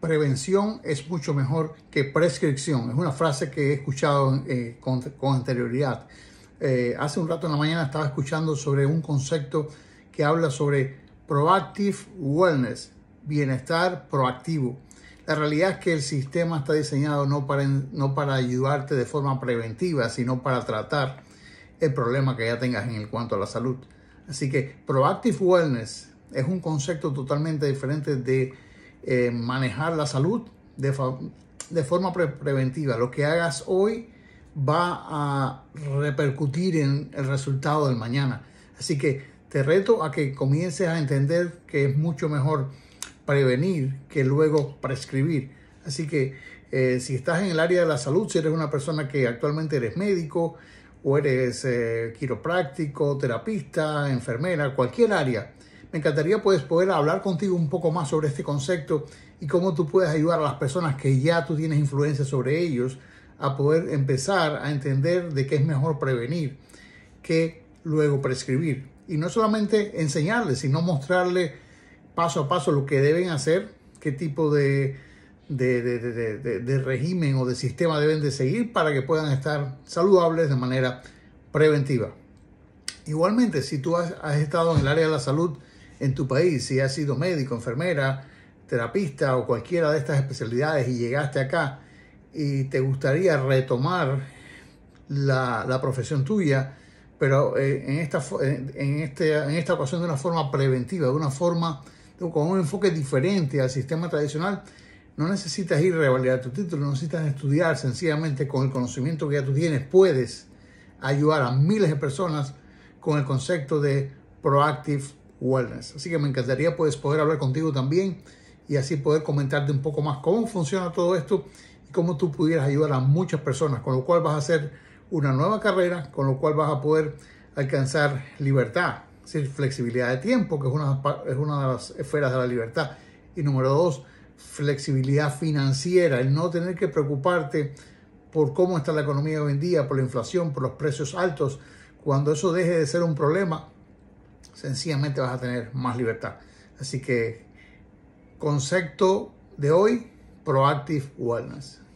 prevención es mucho mejor que prescripción. Es una frase que he escuchado eh, con, anterioridad. Eh, hace un rato en la mañana estaba escuchando sobre un concepto que habla sobre proactive wellness, bienestar proactivo. La realidad es que el sistema está diseñado no para, no para ayudarte de forma preventiva, sino para tratar el problema que ya tengas en el cuanto a la salud. Así que proactive wellness es un concepto totalmente diferente de eh, manejar la salud de, forma preventiva. Lo que hagas hoy va a repercutir en el resultado del mañana. Así que te reto a que comiences a entender que es mucho mejor prevenir que luego prescribir. Así que eh, si estás en el área de la salud, si eres una persona que actualmente eres médico o eres eh, quiropráctico, terapista, enfermera, cualquier área, me encantaría pues, poder hablar contigo un poco más sobre este concepto y cómo tú puedes ayudar a las personas que ya tú tienes influencia sobre ellos a poder empezar a entender de qué es mejor prevenir que luego prescribir. Y no solamente enseñarles, sino mostrarles paso a paso lo que deben hacer, qué tipo de, de, régimen o de sistema deben de seguir para que puedan estar saludables de manera preventiva. Igualmente, si tú has, estado en el área de la salud en tu país, si has sido médico, enfermera, terapista o cualquiera de estas especialidades y llegaste acá y te gustaría retomar la, profesión tuya, pero eh, en, esta, en, este, en esta ocasión de una forma preventiva, de una forma con un enfoque diferente al sistema tradicional, no necesitas ir a revalidar tu título, no necesitas estudiar, sencillamente con el conocimiento que ya tú tienes puedes ayudar a miles de personas con el concepto de proactive Wellness. Así que me encantaría pues, poder hablar contigo también y así poder comentarte un poco más cómo funciona todo esto y cómo tú pudieras ayudar a muchas personas, con lo cual vas a hacer una nueva carrera, con lo cual vas a poder alcanzar libertad, es flexibilidad de tiempo, que es una, es una de las esferas de la libertad. Y número dos, flexibilidad financiera, el no tener que preocuparte por cómo está la economía hoy en día, por la inflación, por los precios altos, cuando eso deje de ser un problema, sencillamente vas a tener más libertad. Así que concepto de hoy, Proactive Wellness.